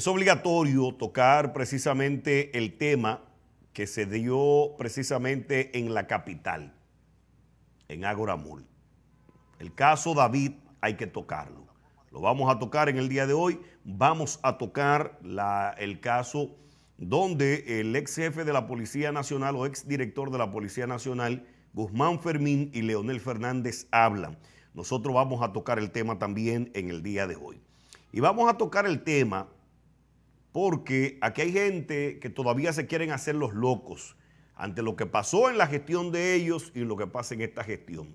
Es obligatorio tocar precisamente el tema que se dio precisamente en la capital, en Agoramul. El caso David hay que tocarlo. Lo vamos a tocar en el día de hoy. Vamos a tocar la, el caso donde el ex jefe de la Policía Nacional o ex director de la Policía Nacional, Guzmán Fermín y Leonel Fernández hablan. Nosotros vamos a tocar el tema también en el día de hoy. Y vamos a tocar el tema porque aquí hay gente que todavía se quieren hacer los locos ante lo que pasó en la gestión de ellos y lo que pasa en esta gestión.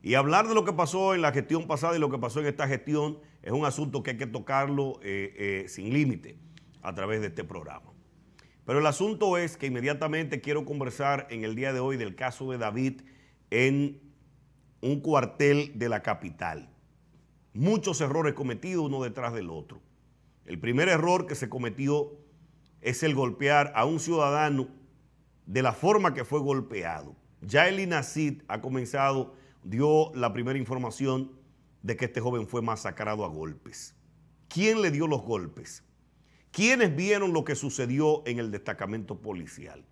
Y hablar de lo que pasó en la gestión pasada y lo que pasó en esta gestión es un asunto que hay que tocarlo eh, eh, sin límite a través de este programa. Pero el asunto es que inmediatamente quiero conversar en el día de hoy del caso de David en un cuartel de la capital. Muchos errores cometidos uno detrás del otro. El primer error que se cometió es el golpear a un ciudadano de la forma que fue golpeado. Ya el INACID ha comenzado, dio la primera información de que este joven fue masacrado a golpes. ¿Quién le dio los golpes? ¿Quiénes vieron lo que sucedió en el destacamento policial?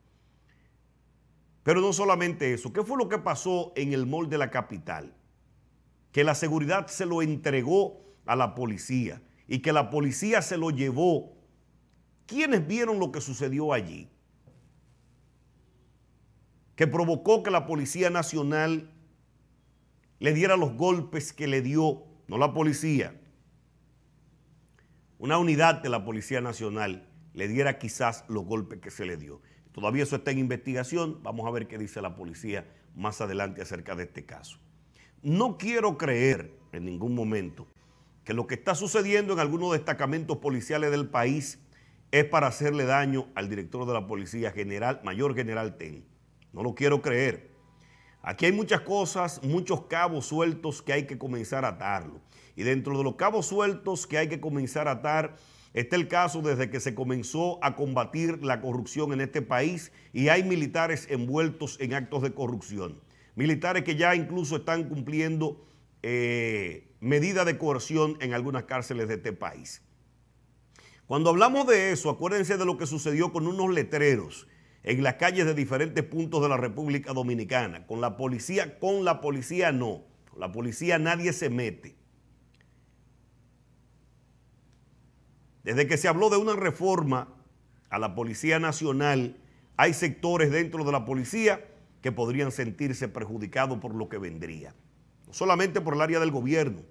Pero no solamente eso, ¿qué fue lo que pasó en el mall de la capital? Que la seguridad se lo entregó a la policía y que la policía se lo llevó, ¿quiénes vieron lo que sucedió allí? Que provocó que la Policía Nacional le diera los golpes que le dio, no la policía, una unidad de la Policía Nacional le diera quizás los golpes que se le dio. Todavía eso está en investigación, vamos a ver qué dice la policía más adelante acerca de este caso. No quiero creer en ningún momento que lo que está sucediendo en algunos destacamentos policiales del país es para hacerle daño al director de la policía, general, mayor general Ten. No lo quiero creer. Aquí hay muchas cosas, muchos cabos sueltos que hay que comenzar a atarlo. Y dentro de los cabos sueltos que hay que comenzar a atar, está el caso desde que se comenzó a combatir la corrupción en este país y hay militares envueltos en actos de corrupción. Militares que ya incluso están cumpliendo... Eh, medida de coerción en algunas cárceles de este país. Cuando hablamos de eso, acuérdense de lo que sucedió con unos letreros en las calles de diferentes puntos de la República Dominicana. Con la policía, con la policía no. Con la policía nadie se mete. Desde que se habló de una reforma a la Policía Nacional, hay sectores dentro de la policía que podrían sentirse perjudicados por lo que vendría. No solamente por el área del gobierno,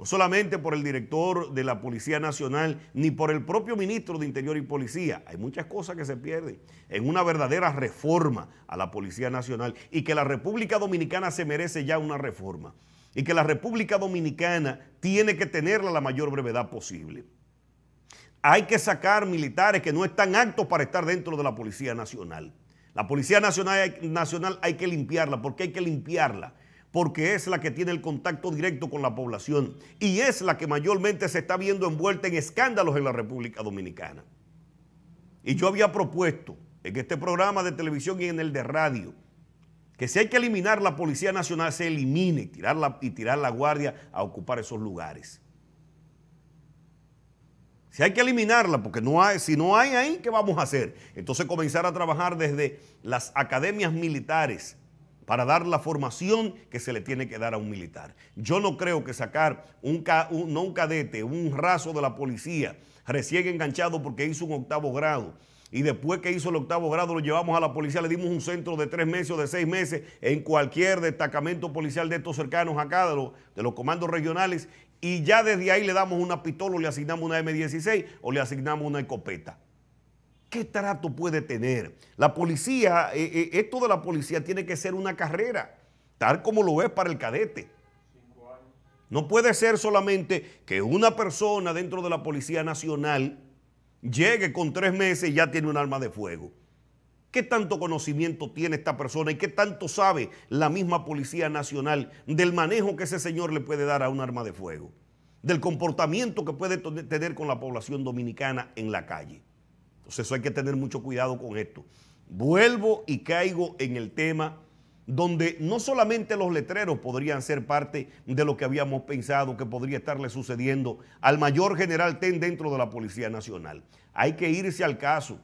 no pues, solamente por el director de la Policía Nacional, ni por el propio ministro de Interior y Policía. Hay muchas cosas que se pierden en una verdadera reforma a la Policía Nacional y que la República Dominicana se merece ya una reforma y que la República Dominicana tiene que tenerla la mayor brevedad posible. Hay que sacar militares que no están aptos para estar dentro de la Policía Nacional. La Policía Nacional, Nacional hay que limpiarla. porque hay que limpiarla? porque es la que tiene el contacto directo con la población y es la que mayormente se está viendo envuelta en escándalos en la República Dominicana. Y yo había propuesto en este programa de televisión y en el de radio que si hay que eliminar la Policía Nacional, se elimine y tirar la, y tirar la guardia a ocupar esos lugares. Si hay que eliminarla, porque no hay, si no hay ahí, ¿qué vamos a hacer? Entonces comenzar a trabajar desde las academias militares, para dar la formación que se le tiene que dar a un militar. Yo no creo que sacar un, cadete, un raso de la policía recién enganchado porque hizo un octavo grado. Y después que hizo el octavo grado lo llevamos a la policía, le dimos un centro de tres meses o de seis meses en cualquier destacamento policial de estos cercanos acá, de, de los comandos regionales, y ya desde ahí le damos una pistola o le asignamos una M16 o le asignamos una escopeta. ¿Qué trato puede tener? La policía, eh, eh, esto de la policía tiene que ser una carrera, tal como lo es para el cadete. No puede ser solamente que una persona dentro de la Policía Nacional llegue con tres meses y ya tiene un arma de fuego. ¿Qué tanto conocimiento tiene esta persona y qué tanto sabe la misma Policía Nacional del manejo que ese señor le puede dar a un arma de fuego? Del comportamiento que puede tener con la población dominicana en la calle. Entonces eso hay que tener mucho cuidado con esto. Vuelvo y caigo en el tema donde no solamente los letreros podrían ser parte de lo que habíamos pensado que podría estarle sucediendo al mayor general TEN dentro de la Policía Nacional. Hay que irse al caso,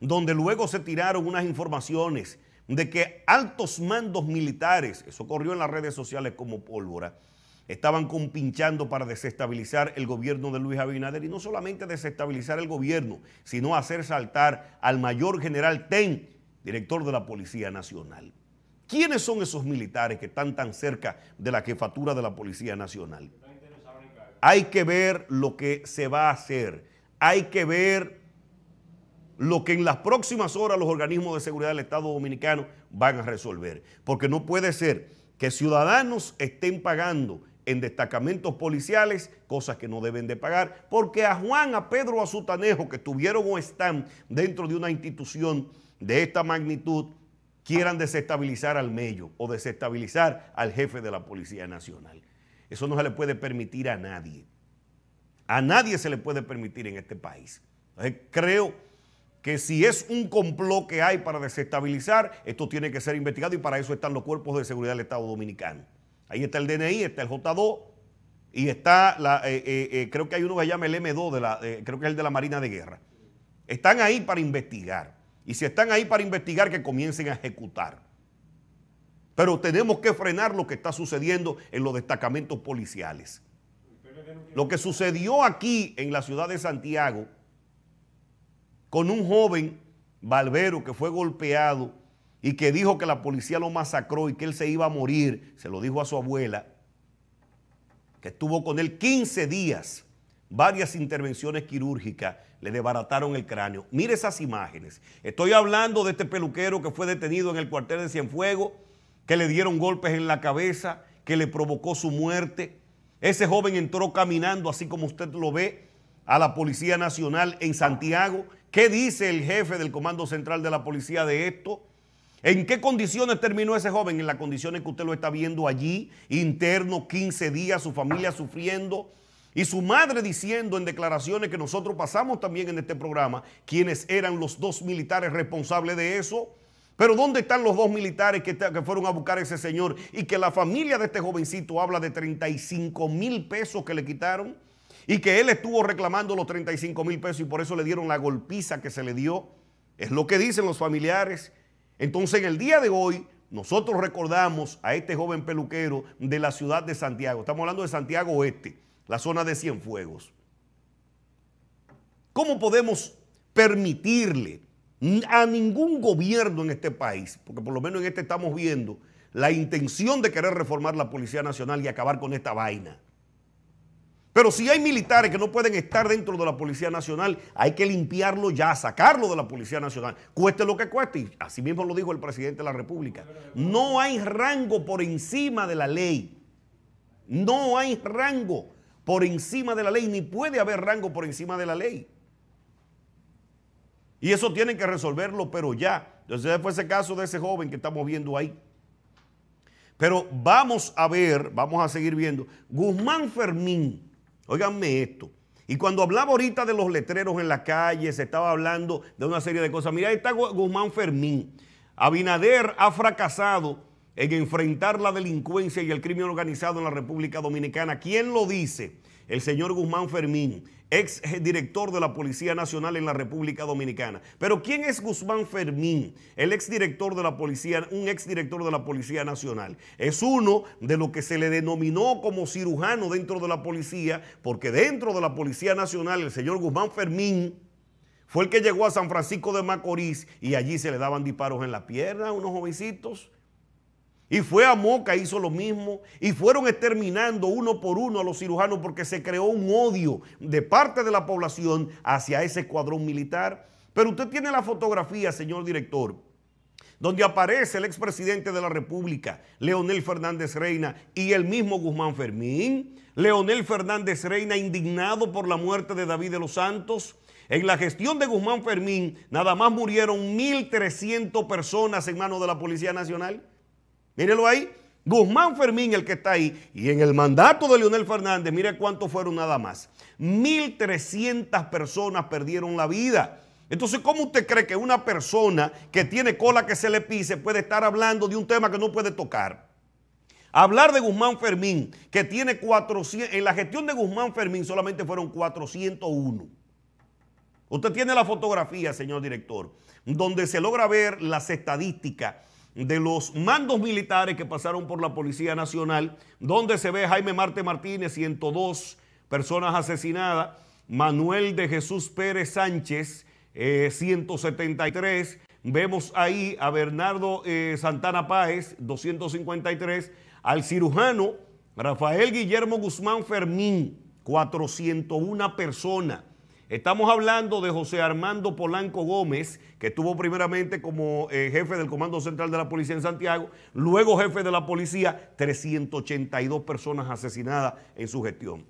donde luego se tiraron unas informaciones de que altos mandos militares, eso corrió en las redes sociales como pólvora, estaban compinchando para desestabilizar el gobierno de Luis Abinader y no solamente desestabilizar el gobierno, sino hacer saltar al mayor general Ten, director de la Policía Nacional. ¿Quiénes son esos militares que están tan cerca de la jefatura de la Policía Nacional? Hay que ver lo que se va a hacer, hay que ver lo que en las próximas horas los organismos de seguridad del Estado Dominicano van a resolver, porque no puede ser que ciudadanos estén pagando en destacamentos policiales, cosas que no deben de pagar, porque a Juan, a Pedro a Sutanejo, que estuvieron o están dentro de una institución de esta magnitud, quieran desestabilizar al Mello o desestabilizar al jefe de la Policía Nacional. Eso no se le puede permitir a nadie. A nadie se le puede permitir en este país. creo que si es un complot que hay para desestabilizar, esto tiene que ser investigado y para eso están los cuerpos de seguridad del Estado Dominicano. Ahí está el DNI, está el J2 y está, la, eh, eh, eh, creo que hay uno que se llama el M2, de la, creo que es el de la Marina de Guerra. Están ahí para investigar. Y si están ahí para investigar, que comiencen a ejecutar. Pero tenemos que frenar lo que está sucediendo en los destacamentos policiales. Lo que sucedió aquí en la ciudad de Santiago con un joven barbero que fue golpeado y que dijo que la policía lo masacró y que él se iba a morir, se lo dijo a su abuela, que estuvo con él 15 días, varias intervenciones quirúrgicas, le desbarataron el cráneo. Mire esas imágenes. Estoy hablando de este peluquero que fue detenido en el cuartel de Cienfuegos, que le dieron golpes en la cabeza, que le provocó su muerte. Ese joven entró caminando, así como usted lo ve, a la Policía Nacional en Santiago. ¿Qué dice el jefe del Comando Central de la Policía de esto? ¿En qué condiciones terminó ese joven? En las condiciones que usted lo está viendo allí, interno, 15 días, su familia sufriendo. Y su madre diciendo en declaraciones que nosotros pasamos también en este programa, quienes eran los dos militares responsables de eso. Pero ¿dónde están los dos militares que, fueron a buscar a ese señor y que la familia de este jovencito habla de 35 mil pesos que le quitaron y que él estuvo reclamando los 35 mil pesos y por eso le dieron la golpiza que se le dio? Es lo que dicen los familiares entonces en el día de hoy nosotros recordamos a este joven peluquero de la ciudad de Santiago. Estamos hablando de Santiago Oeste, la zona de Cienfuegos. ¿Cómo podemos permitirle a ningún gobierno en este país, porque por lo menos en este estamos viendo la intención de querer reformar la Policía Nacional y acabar con esta vaina? Pero si hay militares que no pueden estar dentro de la Policía Nacional, hay que limpiarlo ya, sacarlo de la Policía Nacional, cueste lo que cueste. Y así mismo lo dijo el presidente de la República. No hay rango por encima de la ley. No hay rango por encima de la ley, ni puede haber rango por encima de la ley. Y eso tienen que resolverlo, pero ya. Entonces fue ese caso de ese joven que estamos viendo ahí. Pero vamos a ver, vamos a seguir viendo. Guzmán Fermín Óiganme esto. Y cuando hablaba ahorita de los letreros en la calle, se estaba hablando de una serie de cosas. Mira, ahí está Guzmán Fermín. Abinader ha fracasado en enfrentar la delincuencia y el crimen organizado en la República Dominicana. ¿Quién lo dice? el señor Guzmán Fermín, ex director de la Policía Nacional en la República Dominicana. Pero ¿quién es Guzmán Fermín? El ex director de la Policía, un ex director de la Policía Nacional. Es uno de los que se le denominó como cirujano dentro de la policía, porque dentro de la Policía Nacional el señor Guzmán Fermín fue el que llegó a San Francisco de Macorís y allí se le daban disparos en la pierna a unos jovencitos y fue a Moca, hizo lo mismo. Y fueron exterminando uno por uno a los cirujanos porque se creó un odio de parte de la población hacia ese escuadrón militar. Pero usted tiene la fotografía, señor director, donde aparece el expresidente de la República, Leonel Fernández Reina, y el mismo Guzmán Fermín. Leonel Fernández Reina indignado por la muerte de David de los Santos. En la gestión de Guzmán Fermín, nada más murieron 1.300 personas en manos de la Policía Nacional. Mírelo ahí. Guzmán Fermín, el que está ahí, y en el mandato de Leonel Fernández, mire cuántos fueron nada más. 1.300 personas perdieron la vida. Entonces, ¿cómo usted cree que una persona que tiene cola que se le pise puede estar hablando de un tema que no puede tocar? Hablar de Guzmán Fermín, que tiene 400, en la gestión de Guzmán Fermín solamente fueron 401. Usted tiene la fotografía, señor director, donde se logra ver las estadísticas de los mandos militares que pasaron por la Policía Nacional, donde se ve Jaime Marte Martínez, 102 personas asesinadas, Manuel de Jesús Pérez Sánchez, 173, eh, vemos ahí a Bernardo eh, Santana Páez, 253, al cirujano Rafael Guillermo Guzmán Fermín, 401 personas. Estamos hablando de José Armando Polanco Gómez, que estuvo primeramente como eh, jefe del Comando Central de la Policía en Santiago, luego jefe de la policía, 382 personas asesinadas en su gestión.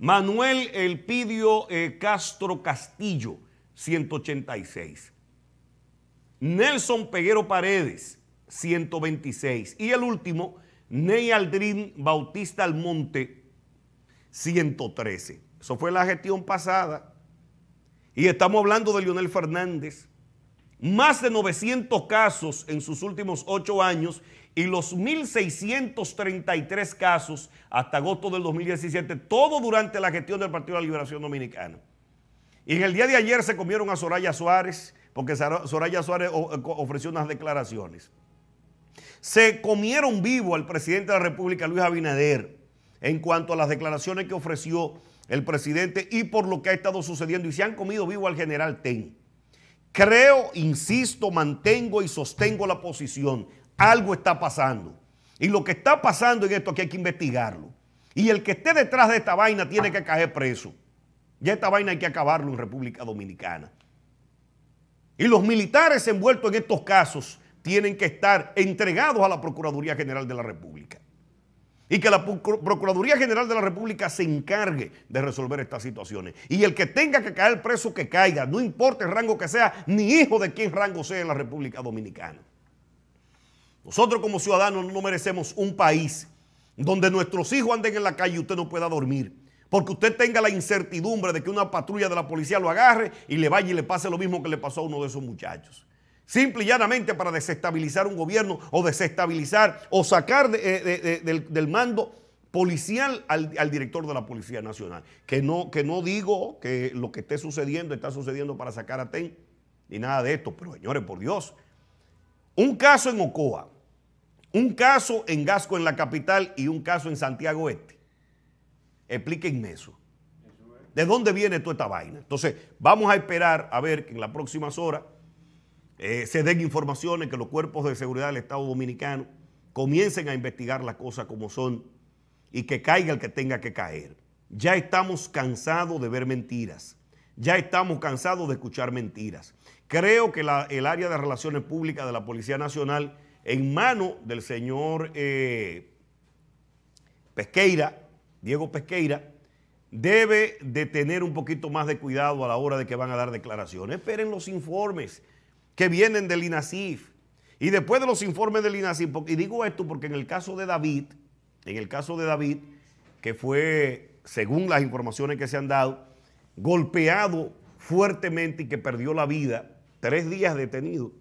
Manuel Elpidio eh, Castro Castillo, 186. Nelson Peguero Paredes, 126. Y el último, Ney Aldrin Bautista Almonte, 113. Eso fue la gestión pasada. Y estamos hablando de Leonel Fernández. Más de 900 casos en sus últimos ocho años y los 1.633 casos hasta agosto del 2017, todo durante la gestión del Partido de la Liberación Dominicana. Y en el día de ayer se comieron a Soraya Suárez, porque Soraya Suárez ofreció unas declaraciones. Se comieron vivo al presidente de la República, Luis Abinader, en cuanto a las declaraciones que ofreció el presidente y por lo que ha estado sucediendo y se han comido vivo al general Ten. Creo, insisto, mantengo y sostengo la posición. Algo está pasando. Y lo que está pasando en esto aquí hay que investigarlo. Y el que esté detrás de esta vaina tiene que caer preso. Ya esta vaina hay que acabarlo en República Dominicana. Y los militares envueltos en estos casos tienen que estar entregados a la Procuraduría General de la República y que la Procuraduría General de la República se encargue de resolver estas situaciones. Y el que tenga que caer preso, que caiga, no importa el rango que sea, ni hijo de quién rango sea en la República Dominicana. Nosotros como ciudadanos no merecemos un país donde nuestros hijos anden en la calle y usted no pueda dormir. Porque usted tenga la incertidumbre de que una patrulla de la policía lo agarre y le vaya y le pase lo mismo que le pasó a uno de esos muchachos. Simple y llanamente para desestabilizar un gobierno o desestabilizar o sacar eh, del, mando policial al, director de la Policía Nacional. Que no, que no digo que lo que esté sucediendo está sucediendo para sacar a TEN ni nada de esto, pero señores, por Dios. Un caso en Ocoa, un caso en Gasco en la capital y un caso en Santiago Este. Explíquenme eso. ¿De dónde viene toda esta vaina? Entonces, vamos a esperar a ver que en las próximas horas eh, se den informaciones, que los cuerpos de seguridad del Estado Dominicano comiencen a investigar las cosas como son y que caiga el que tenga que caer. Ya estamos cansados de ver mentiras, ya estamos cansados de escuchar mentiras. Creo que el área de relaciones públicas de la Policía Nacional, en mano del señor eh, Pesqueira, Diego Pesqueira, debe de tener un poquito más de cuidado a la hora de que van a dar declaraciones. Esperen los informes que vienen del INASIF. Y después de los informes del INASIF, y digo esto porque en el caso de David, en el caso de David, que fue, según las informaciones que se han dado, golpeado fuertemente y que perdió la vida, tres días detenido,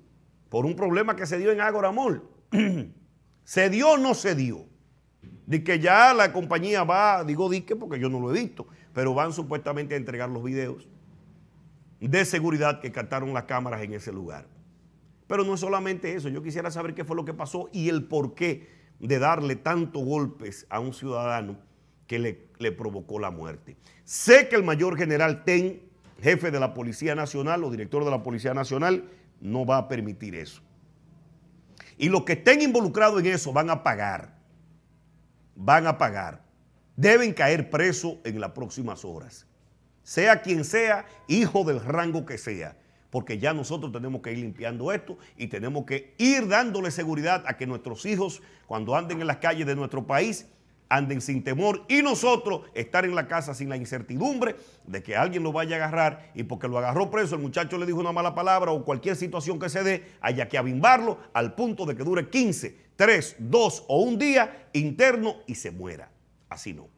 por un problema que se dio en Agoramol, ¿Se dio o no se dio? De que ya la compañía va, digo dique porque yo no lo he visto, pero van supuestamente a entregar los videos de seguridad que captaron las cámaras en ese lugar. Pero no es solamente eso, yo quisiera saber qué fue lo que pasó y el porqué de darle tantos golpes a un ciudadano que le, le, provocó la muerte. Sé que el mayor general Ten, jefe de la Policía Nacional o director de la Policía Nacional, no va a permitir eso. Y los que estén involucrados en eso van a pagar, van a pagar, deben caer presos en las próximas horas sea quien sea, hijo del rango que sea. Porque ya nosotros tenemos que ir limpiando esto y tenemos que ir dándole seguridad a que nuestros hijos, cuando anden en las calles de nuestro país, anden sin temor y nosotros estar en la casa sin la incertidumbre de que alguien lo vaya a agarrar y porque lo agarró preso, el muchacho le dijo una mala palabra o cualquier situación que se dé, haya que abimbarlo al punto de que dure 15, 3, 2 o un día interno y se muera. Así no.